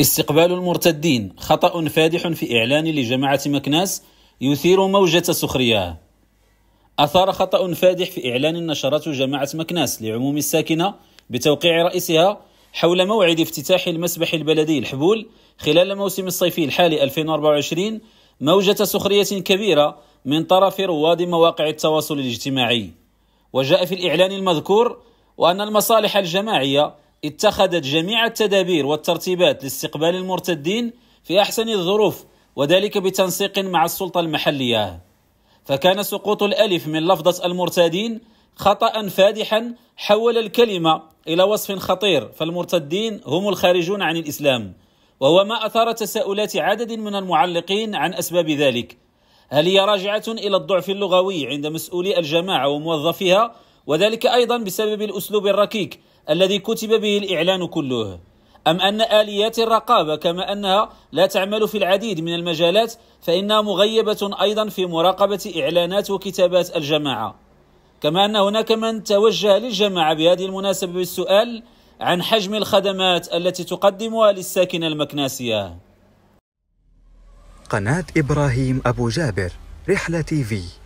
استقبال المرتدين خطأ فادح في إعلان لجماعة مكناس يثير موجة سخرية أثار خطأ فادح في إعلان نشرته جماعة مكناس لعموم الساكنة بتوقيع رئيسها حول موعد افتتاح المسبح البلدي الحبول خلال الموسم الصيفي الحالي 2024 موجة سخرية كبيرة من طرف رواد مواقع التواصل الاجتماعي وجاء في الإعلان المذكور وأن المصالح الجماعية اتخذت جميع التدابير والترتيبات لاستقبال المرتدين في احسن الظروف وذلك بتنسيق مع السلطه المحليه فكان سقوط الالف من لفظه المرتدين خطا فادحا حول الكلمه الى وصف خطير فالمرتدين هم الخارجون عن الاسلام وهو ما اثار تساؤلات عدد من المعلقين عن اسباب ذلك هل هي راجعه الى الضعف اللغوي عند مسؤولي الجماعه وموظفيها وذلك أيضا بسبب الأسلوب الركيك الذي كتب به الإعلان كله أم أن آليات الرقابة كما أنها لا تعمل في العديد من المجالات فإنها مغيبة أيضا في مراقبة إعلانات وكتابات الجماعة كما أن هناك من توجه للجماعة بهذه المناسبة بالسؤال عن حجم الخدمات التي تقدمها للساكنة المكناسية قناة إبراهيم أبو جابر رحلة تي في